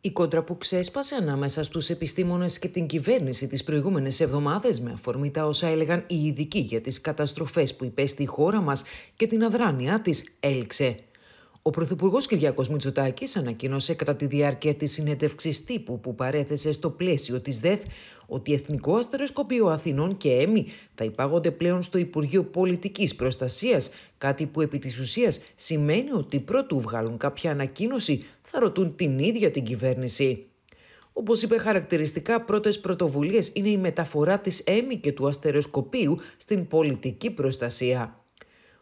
Η κόντρα που ξέσπασε ανάμεσα στους επιστήμονες και την κυβέρνηση τις προηγούμενες εβδομάδες, με αφορμή τα όσα έλεγαν οι ειδικοί για τις καταστροφές που υπέστη η χώρα μας και την αδράνειά της, έλξε. Ο Πρωθυπουργός Κυριακό Μητσοτάκης ανακοίνωσε κατά τη διάρκεια της συνέντευξης τύπου που παρέθεσε στο πλαίσιο της ΔΕΘ ότι Εθνικό Αστεροσκοπείο Αθηνών και ΕΜΗ θα υπάγονται πλέον στο Υπουργείο Πολιτικής Προστασίας, κάτι που επί της ουσίας σημαίνει ότι πρώτου βγάλουν κάποια ανακοίνωση θα ρωτούν την ίδια την κυβέρνηση. Όπως είπε χαρακτηριστικά, πρώτες πρωτοβουλίες είναι η μεταφορά της ΕΜΗ και του αστεροσκοπείου στην πολιτική προστασία.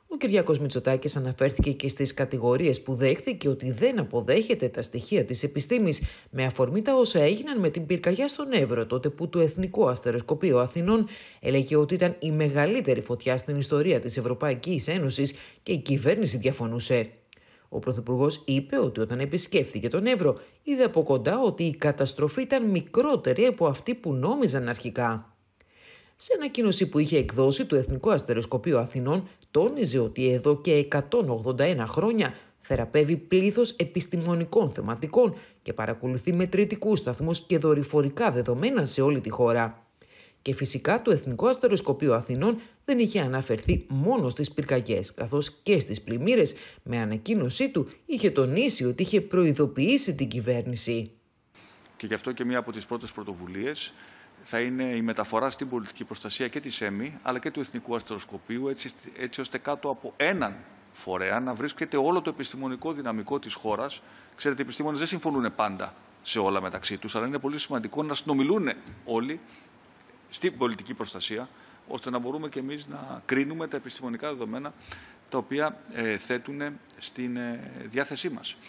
Ο Κυριάκος Μητσοτάκης αναφέρθηκε και στις κατηγορίες που δέχθηκε ότι δεν αποδέχεται τα στοιχεία της επιστήμης με αφορμή τα όσα έγιναν με την πυρκαγιά στον Εύρο, τότε που το Εθνικό Αστεροσκοπείο Αθηνών έλεγε ότι ήταν η μεγαλύτερη φωτιά στην ιστορία της Ευρωπαϊκής Ένωσης και η κυβέρνηση διαφωνούσε. Ο Πρωθυπουργός είπε ότι όταν επισκέφθηκε τον Εύρο, είδε από κοντά ότι η καταστροφή ήταν μικρότερη από αυτή που νόμιζαν αρχικά. Σε ανακοίνωση που είχε εκδώσει το Εθνικό Αστεροσκοπείο Αθηνών, τόνιζε ότι εδώ και 181 χρόνια θεραπεύει πλήθος επιστημονικών θεματικών και παρακολουθεί μετρητικούς σταθμούς και δορυφορικά δεδομένα σε όλη τη χώρα. Και φυσικά το Εθνικό Αστεροσκοπείο Αθηνών δεν είχε αναφερθεί μόνο στις πυρκαγιές, καθώς και στις πλημμύρες με ανακοίνωσή του είχε τονίσει ότι είχε προειδοποιήσει την κυβέρνηση. Και γι' αυτό και μία από τις πρώτες πρωτοβουλίες θα είναι η μεταφορά στην πολιτική προστασία και της ΕΜΗ, αλλά και του Εθνικού Αστεροσκοπίου, έτσι, έτσι ώστε κάτω από έναν φορέα να βρίσκεται όλο το επιστημονικό δυναμικό της χώρας. Ξέρετε, οι επιστήμονες δεν συμφωνούν πάντα σε όλα μεταξύ τους, αλλά είναι πολύ σημαντικό να συνομιλούν όλοι στην πολιτική προστασία, ώστε να μπορούμε και εμείς να κρίνουμε τα επιστημονικά δεδομένα τα οποία ε, θέτουν στην ε, διάθεσή μας.